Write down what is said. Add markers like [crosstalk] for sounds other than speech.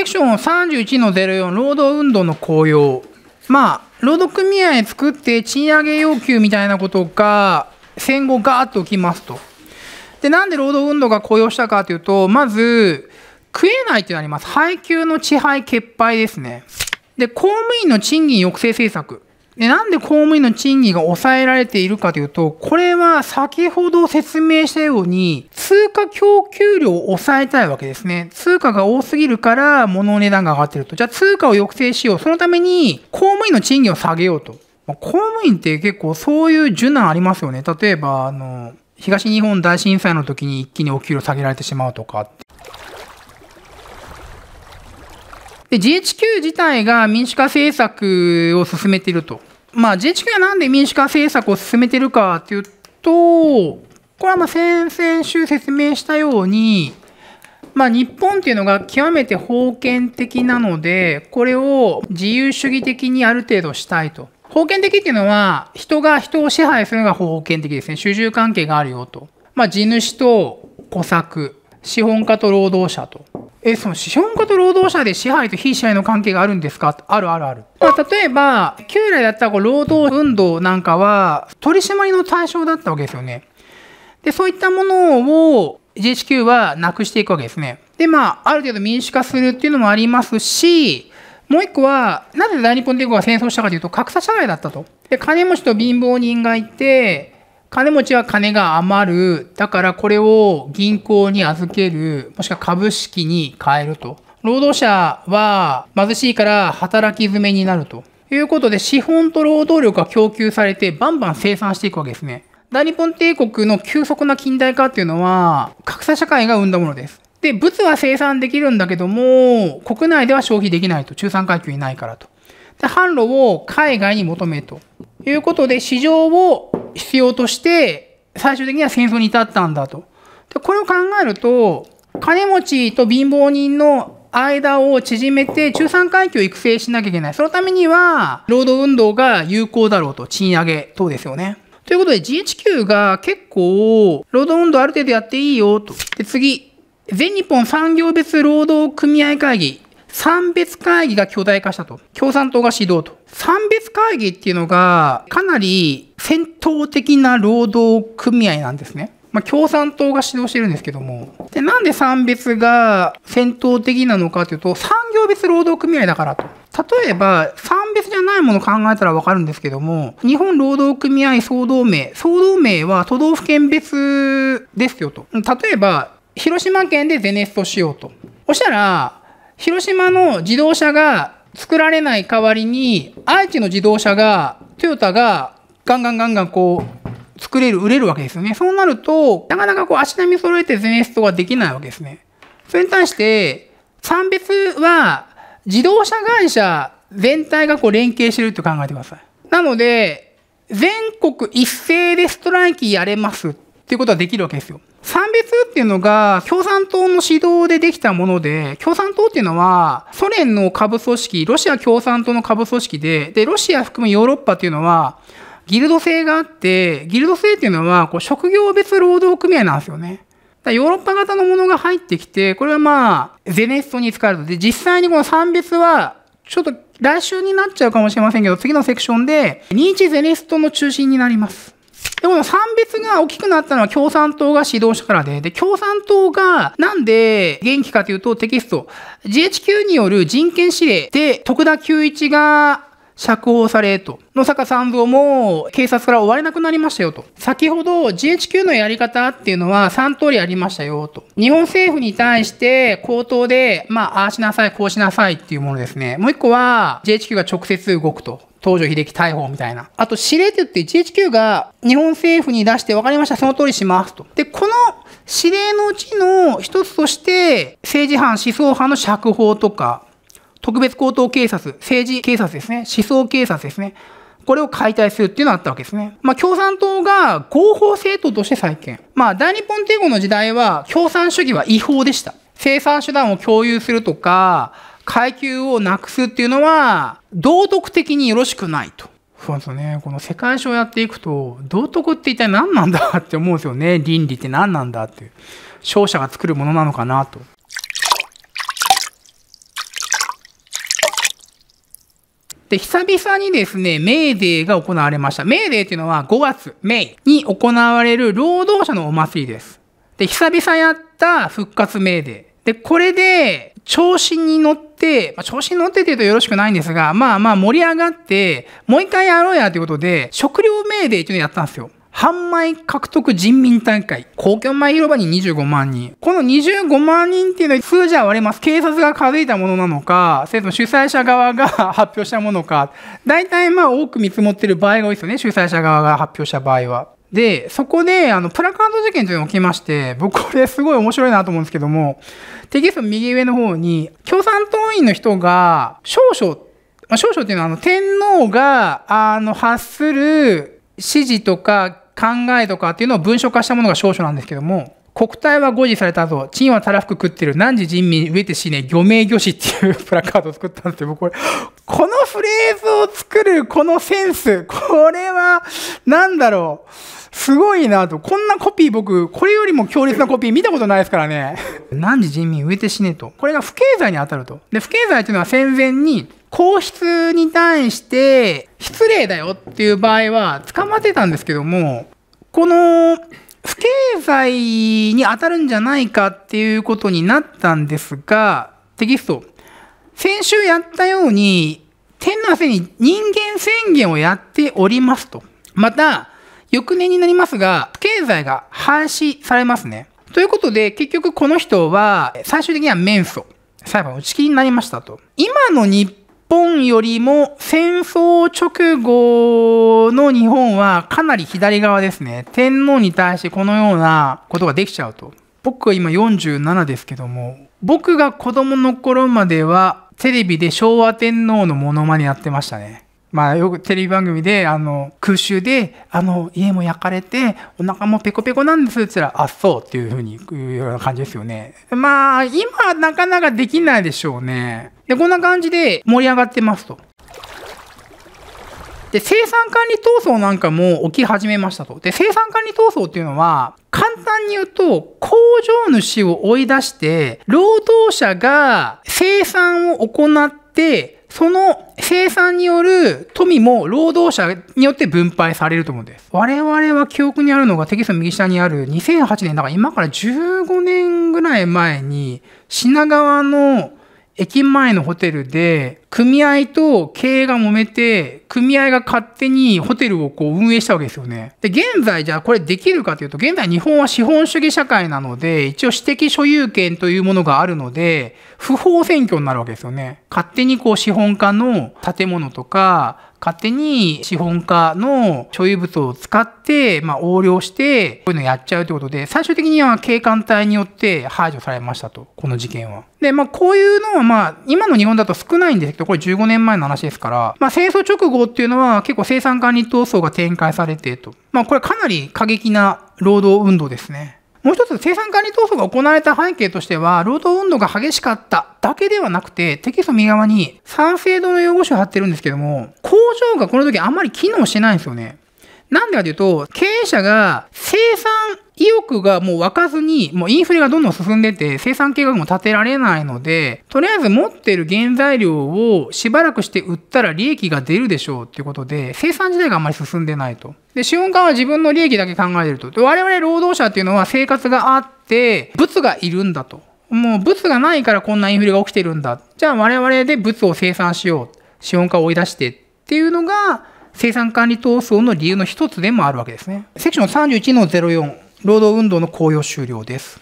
セクション31の04労働運動の効用まあ労働組合作って賃上げ要求みたいなことが戦後ガーッと起きますと。でなんで労働運動が雇用したかというとまず食えないってなります配給の遅配欠配ですねで公務員の賃金抑制政策でなんで公務員の賃金が抑えられているかというと、これは先ほど説明したように、通貨供給量を抑えたいわけですね。通貨が多すぎるから物の値段が上がってると。じゃあ通貨を抑制しよう。そのために公務員の賃金を下げようと。公務員って結構そういう受難ありますよね。例えば、あの、東日本大震災の時に一気にお給料下げられてしまうとか。で、GHQ 自体が民主化政策を進めていると。まあ、GHQ はなんで民主化政策を進めてるかというと、これはま先々週説明したように、まあ、日本っていうのが極めて封建的なので、これを自由主義的にある程度したいと。封建的っていうのは、人が人を支配するのが封建的ですね。主従関係があるよと。まあ、地主と小作、資本家と労働者と。えその資本家と労働者で支配と非支配の関係があるんですかあるあるある。まあ、例えば、旧来だったらこう労働運動なんかは取り締まりの対象だったわけですよね。で、そういったものを GHQ はなくしていくわけですね。で、まあ、ある程度民主化するっていうのもありますし、もう一個は、なぜ大日本帝国が戦争したかというと、格差社会だったと。で、金持ちと貧乏人がいて、金持ちは金が余る。だからこれを銀行に預ける。もしくは株式に変えると。労働者は貧しいから働き詰めになると。いうことで、資本と労働力が供給されて、バンバン生産していくわけですね。大日本帝国の急速な近代化っていうのは、格差社会が生んだものです。で、物は生産できるんだけども、国内では消費できないと。中産階級いないからと。で、販路を海外に求めと。いうことで、市場を必要として、最終的には戦争に至ったんだと。でこれを考えると、金持ちと貧乏人の間を縮めて中産階級を育成しなきゃいけない。そのためには、労働運動が有効だろうと、賃上げ等ですよね。ということで GHQ が結構、労働運動ある程度やっていいよと。で、次、全日本産業別労働組合会議。産別会議が巨大化したと。共産党が指導と。産別会議っていうのが、かなり戦闘的な労働組合なんですね。まあ、共産党が指導してるんですけども。で、なんで産別が戦闘的なのかというと、産業別労働組合だからと。例えば、産別じゃないものを考えたらわかるんですけども、日本労働組合総同盟、総同盟は都道府県別ですよと。例えば、広島県でゼネストしようと。そしたら、広島の自動車が作られない代わりに愛知の自動車がトヨタがガンガンガンガンこう作れる売れるわけですよねそうなるとなかなかこう足並み揃えてゼネストができないわけですねそれに対して産別は自動車会社全体がこう連携してるって考えてくださいなので全国一斉でストライキやれますってっていうことはできるわけですよ。産別っていうのが共産党の指導でできたもので、共産党っていうのはソ連の下部組織、ロシア共産党の下部組織で、で、ロシア含むヨーロッパっていうのはギルド制があって、ギルド制っていうのはこう職業別労働組合なんですよね。だヨーロッパ型のものが入ってきて、これはまあ、ゼネストに使われるで、実際にこの産別は、ちょっと来週になっちゃうかもしれませんけど、次のセクションで、ニーチゼネストの中心になります。で、この産別が大きくなったのは共産党が指導したからで、で、共産党がなんで元気かというとテキスト、GHQ による人権指令で徳田久一が釈放されと。野坂三蔵も警察から追われなくなりましたよと。先ほど GHQ のやり方っていうのは3通りありましたよと。日本政府に対して口頭で、まあ、ああしなさい、こうしなさいっていうものですね。もう一個は GHQ が直接動くと。東条英機逮捕みたいな。あと、司令って言って119が日本政府に出して分かりました、その通りしますと。で、この指令のうちの一つとして、政治犯、思想犯の釈放とか、特別高等警察、政治警察ですね、思想警察ですね。これを解体するっていうのがあったわけですね。まあ、共産党が合法政党として再建。まあ、大日本帝国の時代は共産主義は違法でした。生産手段を共有するとか、階級をなくすっていうのは、道徳的によろしくないと。そうですね。この世界史をやっていくと、道徳って一体何なんだって思うんですよね。倫理って何なんだっていう。勝者が作るものなのかなと。で、久々にですね、メーデーが行われました。メーデーっていうのは5月、メイに行われる労働者のお祭りです。で、久々やった復活メーデー。で、これで、調子に乗って、まあ、調子に乗ってって言うとよろしくないんですが、まあまあ盛り上がって、もう一回やろうやということで、食料命令というのをやったんですよ。販売獲得人民大会。公共前広場に25万人。この25万人っていうのは数字は割れます。警察が数えたものなのか、それとも主催者側が [laughs] 発表したものか。大体まあ多く見積もってる場合が多いですよね。主催者側が発表した場合は。で、そこで、あの、プラカード事件というのが起きまして、僕これすごい面白いなと思うんですけども、テキスト右上の方に、共産党員の人が、少々、まあ、少々っていうのは、あの、天皇が、あの、発する指示とか考えとかっていうのを文書化したものが少々なんですけども、国体は誤字されたぞ。陳はたらふく食ってる。何時人民飢えて死ね。漁名漁師っていう [laughs] プラカードを作ったんですけど、これ、このフレーズを作る、このセンス。これは、なんだろう。すごいなと。こんなコピー僕、これよりも強烈なコピー見たことないですからね。[laughs] 何時人民飢えて死ねと。これが不敬罪に当たると。で、不敬罪っていうのは戦前に、皇室に対して失礼だよっていう場合は捕まってたんですけども、この不経済に当たるんじゃないかっていうことになったんですが、テキスト。先週やったように、天皇制に人間宣言をやっておりますと。また、翌年になりますが、不経済が廃止されますね。ということで、結局この人は、最終的には免訴。裁判打ち切りになりましたと。今の日本よりも戦争直後の日本はかなり左側ですね。天皇に対してこのようなことができちゃうと。僕は今47ですけども、僕が子供の頃まではテレビで昭和天皇のモノマネやってましたね。まあ、よくテレビ番組であの空襲であの家も焼かれてお腹もペコペコなんですって言ったら「あそう」っていうふうにいうような感じですよね。まあ今なかなかできないでしょうね。でこんな感じで盛り上がってますと。で生産管理闘争なんかも起き始めましたと。で生産管理闘争っていうのは簡単に言うと工場主を追い出して労働者が生産を行ってその生産による富も労働者によって分配されると思うんです。我々は記憶にあるのがテキスト右下にある2008年、だから今から15年ぐらい前に品川の駅前のホテルで組合と経営が揉めて組合が勝手にホテルをこう運営したわけですよね。で、現在じゃあこれできるかというと、現在日本は資本主義社会なので、一応私的所有権というものがあるので、不法占拠になるわけですよね。勝手にこう資本家の建物とか、勝手に資本家の所有物を使って、まあ、横領して、こういうのやっちゃうということで、最終的には警官隊によって排除されましたと、この事件は。で、まあ、こういうのはまあ、今の日本だと少ないんですけど、これ15年前の話ですから、まあ、戦争直後工っていうのは結構生産管理闘争が展開されてと。まあこれかなり過激な労働運動ですね。もう一つ生産管理闘争が行われた背景としては、労働運動が激しかっただけではなくて、テキスト右側に賛成度の用語集貼ってるんですけども、工場がこの時あんまり機能してないんですよね。なんでかというと、経営者が生産意欲がもう湧かずに、もうインフレがどんどん進んでて、生産計画も立てられないので、とりあえず持ってる原材料をしばらくして売ったら利益が出るでしょうっていうことで、生産自体があんまり進んでないと。で、資本家は自分の利益だけ考えてると。で我々労働者っていうのは生活があって、物がいるんだと。もう物がないからこんなインフレが起きてるんだ。じゃあ我々で物を生産しよう。資本家を追い出してっていうのが、生産管理闘争の理由の一つでもあるわけですね。セクション31の04。労働運動の公用終了です。